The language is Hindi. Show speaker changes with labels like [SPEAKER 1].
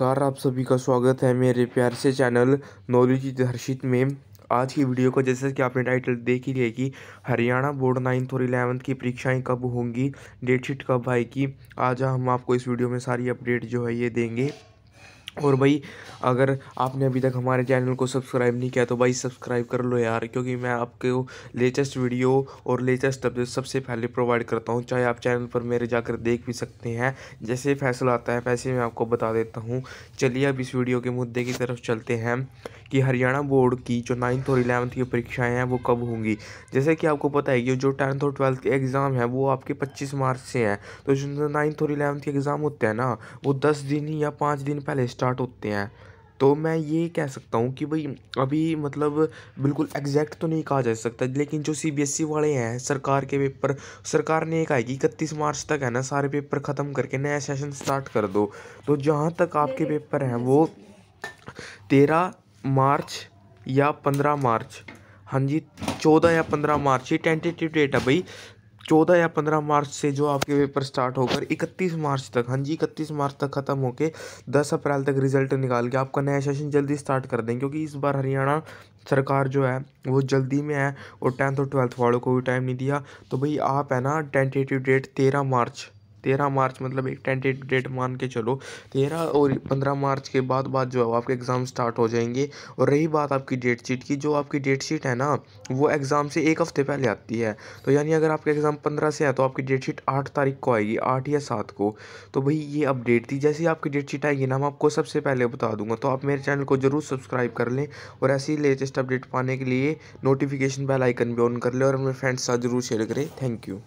[SPEAKER 1] नमस्कार आप सभी का स्वागत है मेरे प्यार से चैनल नॉलेज दर्शित में आज की वीडियो को जैसे कि आपने टाइटल देख ही लिया कि हरियाणा बोर्ड नाइन्थ और इलेवंथ की परीक्षाएं कब होंगी डेट शीट कब आएगी आज हम आपको इस वीडियो में सारी अपडेट जो है ये देंगे और भाई अगर आपने अभी तक हमारे चैनल को सब्सक्राइब नहीं किया तो भाई सब्सक्राइब कर लो यार क्योंकि मैं आपको लेटेस्ट वीडियो और लेटेस्ट अपडेट सबसे पहले प्रोवाइड करता हूँ चाहे आप चैनल पर मेरे जाकर देख भी सकते हैं जैसे फैसला आता है वैसे मैं आपको बता देता हूँ चलिए अब इस वीडियो के मुद्दे की तरफ चलते हैं कि हरियाणा बोर्ड की जो नाइन्थ और इलेवंथ की परीक्षाएँ हैं वो कब होंगी जैसे कि आपको पता है कि जो टेंथ और ट्वेल्थ के एग्ज़ाम है वो आपके पच्चीस मार्च से हैं तो जो नाइन्थ और इलेवंथ के एग्ज़ाम होते हैं ना वो दस दिन या पाँच दिन पहले स्टार्ट होते हैं तो मैं ये कह सकता हूँ कि भाई अभी मतलब बिल्कुल एग्जैक्ट तो नहीं कहा जा सकता लेकिन जो सी बी एस ई वाले हैं सरकार के पेपर सरकार ने कहा है कि इकतीस मार्च तक है ना सारे पेपर ख़त्म करके नया सेशन स्टार्ट कर दो तो जहाँ तक आपके पेपर हैं वो तेरह मार्च या पंद्रह मार्च हाँ जी चौदह या पंद्रह मार्च ये टेंटेटिव डेट है भाई चौदह या पंद्रह मार्च से जो आपके पेपर स्टार्ट होकर इकतीस मार्च तक हाँ जी इकतीस मार्च तक ख़त्म होकर दस अप्रैल तक रिजल्ट निकाल के आपका नया सेशन जल्दी स्टार्ट कर दें क्योंकि इस बार हरियाणा सरकार जो है वो जल्दी में है और टेंथ और ट्वेल्थ वालों को भी टाइम नहीं दिया तो भाई आप है ना टेंटेटिव डेट तेरह मार्च तेरह मार्च मतलब एक टेंटेटिव डेट मान के चलो तेरह और पंद्रह मार्च के बाद बाद जो है आपके एग्ज़ाम स्टार्ट हो जाएंगे और रही बात आपकी डेट शीट की जो आपकी डेट शीट है ना वो एग्ज़ाम से एक हफ़्ते पहले आती है तो यानी अगर आपके एग्ज़ाम पंद्रह से है तो आपकी डेट शीट आठ तारीख को आएगी आठ या सात को तो भाई ये अपडेट थी जैसे ही आपकी डेट शीट आएगी ना मैं आपको सबसे पहले बता दूंगा तो आप मेरे चैनल को ज़रूर सब्सक्राइब कर लें और ऐसी लेटेस्ट अपडेट पाने के लिए नोटिफिकेशन बेल आइकन भी ऑन कर लें और अपने फ्रेंड्स साथ ज़रूर शेयर करें थैंक यू